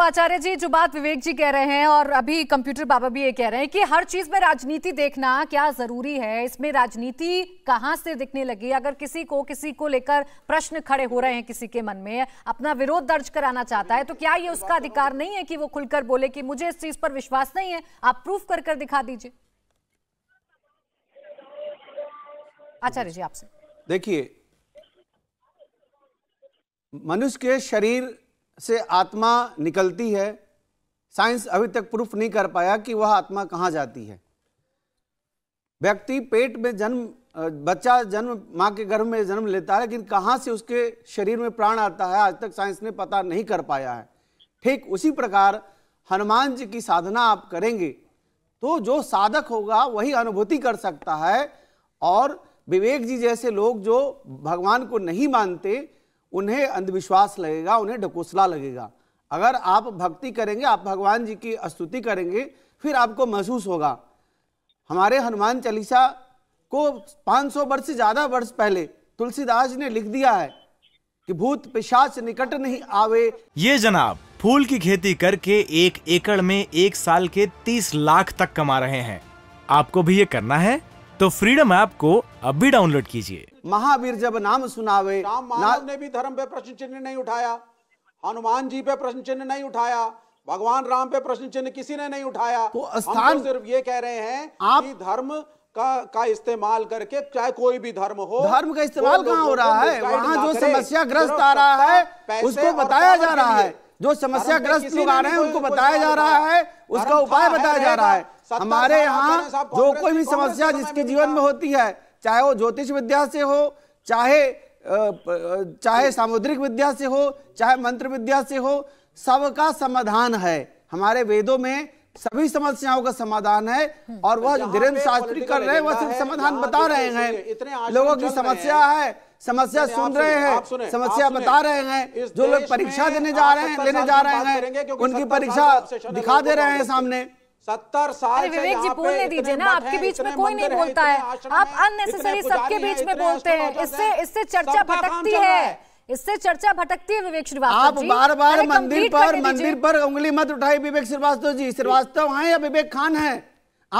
आचार्य जी जो बात विवेक जी कह रहे हैं और अभी कंप्यूटर बाबा भी ये कह रहे हैं कि हर चीज में राजनीति देखना क्या जरूरी है इसमें राजनीति कहां से दिखने लगी अगर किसी को किसी को लेकर प्रश्न खड़े हो रहे हैं किसी के मन में अपना विरोध दर्ज कराना चाहता है तो क्या ये उसका अधिकार नहीं है कि वो खुलकर बोले कि मुझे इस चीज पर विश्वास नहीं है आप प्रूफ कर कर दिखा दीजिए आचार्य जी आपसे देखिए मनुष्य के शरीर से आत्मा निकलती है साइंस अभी तक प्रूफ नहीं कर पाया कि वह आत्मा कहाँ जाती है व्यक्ति पेट में जन्म बच्चा जन्म माँ के गर्भ में जन्म लेता है लेकिन कहाँ से उसके शरीर में प्राण आता है आज तक साइंस ने पता नहीं कर पाया है ठीक उसी प्रकार हनुमान जी की साधना आप करेंगे तो जो साधक होगा वही अनुभूति कर सकता है और विवेक जी जैसे लोग जो भगवान को नहीं मानते उन्हें अंधविश्वास लगेगा उन्हें ढकोसला लगेगा अगर आप भक्ति करेंगे आप भगवान जी की स्तुति करेंगे फिर आपको महसूस होगा हमारे हनुमान चालीसा को 500 वर्ष से ज़्यादा वर्ष पहले तुलसीदास ने लिख दिया है कि भूत पिशाच निकट नहीं आवे ये जनाब फूल की खेती करके एक एकड़ में एक साल के तीस लाख तक कमा रहे हैं आपको भी ये करना है तो फ्रीडम ऐप को अभी डाउनलोड कीजिए महावीर जब नाम सुनावे राम मानव ने भी धर्म पे प्रश्न चिन्ह नहीं उठाया हनुमान जी पे प्रश्न चिन्ह नहीं उठाया भगवान राम पे प्रश्न चिन्ह किसी ने नहीं उठाया वो तो तो स्थान तो सिर्फ ये कह रहे हैं आप कि धर्म का का इस्तेमाल करके चाहे कोई भी धर्म हो धर्म का इस्तेमाल कहाँ हो रहा है वहाँ जो समस्या ग्रस्त आ रहा है उसको बताया जा रहा है जो समस्या ग्रस्त लोग आ रहे हैं उनको बताया जा रहा है उसका उपाय बताया जा रहा है हमारे यहाँ जो कोई भी समस्या जिसके जीवन में होती है चाहे वो ज्योतिष विद्या से हो चाहे चाहे सामुद्रिक विद्या से हो चाहे मंत्र विद्या से हो सबका समाधान है हमारे वेदों में सभी समस्याओं का समाधान है हम्म। और वह धीरेन्द्र शास्त्री कर रहे हैं वह सिर्फ समाधान बता रहे हैं इतने लोगों की समस्या है समस्या सुन रहे हैं समस्या बता रहे हैं जो लोग परीक्षा देने जा रहे हैं लेने जा रहे हैं उनकी परीक्षा दिखा दे रहे हैं सामने सत्तर साल विवेक जी बोलने दीजिए ना आपके बीच में कोई नहीं बोलता है आप अननेसेसरी सबके बीच में बोलते हैं इससे इससे चर्चा भटकती है इससे चर्चा भटकती है विवेक श्रीवास्तव आप जी। बार बार मंदिर पर मंदिर पर उंगली मत उठाई विवेक श्रीवास्तव जी श्रीवास्तव हैं या विवेक खान हैं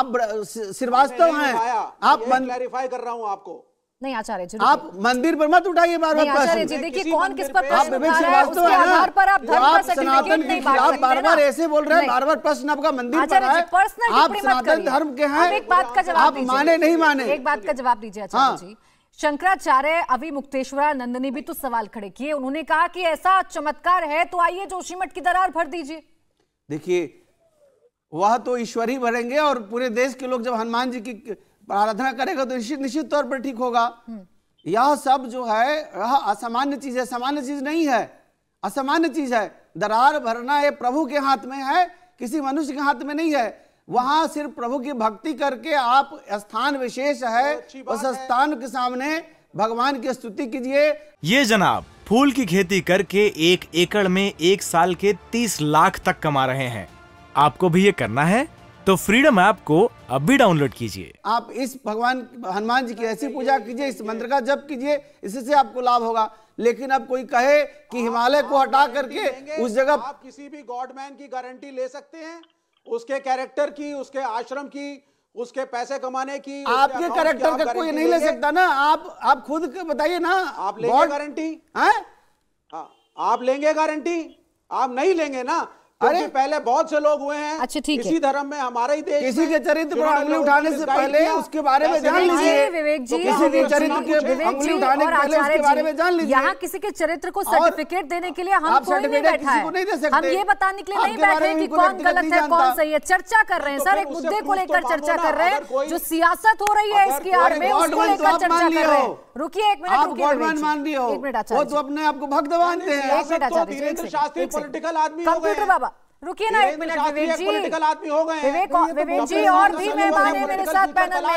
आप श्रीवास्तव हैं आप क्लैरिफाई कर रहा हूं आपको नहीं आचार्य जी आप मंदिर पर मत उठाइए बार बार आचार्य जी देखिए कौन किस पर प्रश्न उठा रहा है उसके आधार पर आप धर्म पर सर्टिफिकेट नहीं बांट बार बार ऐसे बोल रहे हैं बार बार प्रश्न आपका मंदिर पर है पर्सनल आप सनातन धर्म के हैं एक बात का जवाब आप माने नहीं माने एक बात का जवाब दीजिए आचार्य हाँ। जी शंकराचार्य अभी मुक्तेश्वरानंद ने भी तो सवाल खड़े किए उन्होंने कहा कि ऐसा चमत्कार है तो आइए जोशीमठ की दरार भर दीजिए देखिए वह तो ईश्वर ही भरेंगे और पूरे देश के लोग जब हनुमान जी की आराधना करेगा तो निश्चित निश्चित तौर पर ठीक होगा यह सब जो है यह असामान्य चीज है सामान्य चीज नहीं है असामान्य चीज है दरार भरना ये प्रभु के हाथ में है किसी मनुष्य के हाथ में नहीं है वहां सिर्फ प्रभु की भक्ति करके आप स्थान विशेष है उस स्थान के सामने भगवान की स्तुति कीजिए ये जनाब फूल की खेती करके एक एकड़ में एक साल के तीस लाख तक कमा रहे हैं आपको भी ये करना है तो फ्रीडम ऐप को अब भी डाउनलोड कीजिए आप इस भगवान हनुमान जी की ऐसी पूजा कीजिए इस मंत्र का जप कीजिए इससे आपको लाभ होगा लेकिन अब कोई कहे कि हिमालय को हटा करके उस जगह आप किसी भी गॉडमैन की गारंटी ले सकते हैं उसके कैरेक्टर की उसके आश्रम की उसके पैसे कमाने की आपके कैरेक्टर का कोई नहीं ले सकता ना आप आप खुद बताइए ना आप लेंगे गारंटी हैं हाँ? हाँ, आप लेंगे गारंटी आप नहीं लेंगे ना अरे पहले बहुत से लोग हुए हैं अच्छा ठीक है धर्म में हमारे ही देश किसी के चरित्र पर उंगली उठाने से पहले उसके बारे में जान लीजिए विवेक जी तो किसी के चरित्र के उंगली उठाने के पहले उसके बारे में जान लीजिए यहाँ किसी के चरित्र को सर्टिफिकेट देने के लिए हम कोई नहीं बैठा है हम ये बताने के लिए नहीं बैठे कि कौन गलत है कौन सही है चर्चा कर रहे हैं तो सर एक मुद्दे को तो लेकर चर्चा कर रहे हैं जो सियासत हो रही है इसकी आड़ में उसको लेकर चर्चा कर रहे हैं रुकिए एक मिनट आप गॉडमैन मान रही हो एक मिनट अच्छा वो तो अपने आप को भक्त मानते हैं तो एक मिनट धीरेन्द्र शास्त्री पॉलिटिकल आदमी हो गए कंप्यूटर बाबा रुकिए ना एक मिनट विवेक जी पॉलिटिकल आदमी हो गए विवेक तो विवेक जी और भी मेहमान हैं मेरे साथ पैनल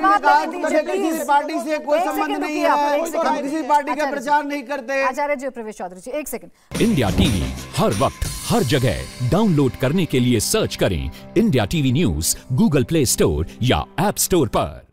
में जवाब दीजिए किसी पार्टी से कोई संबंध नहीं है हम तो किसी पार्टी का प्रचार नहीं करते आचार्य जी प्रवेश चौधरी जी एक सेकंड इंडिया टीवी हर वक्त हर जगह डाउनलोड करने के लिए सर्च करें India TV news Google Play Store या एप स्टोर पर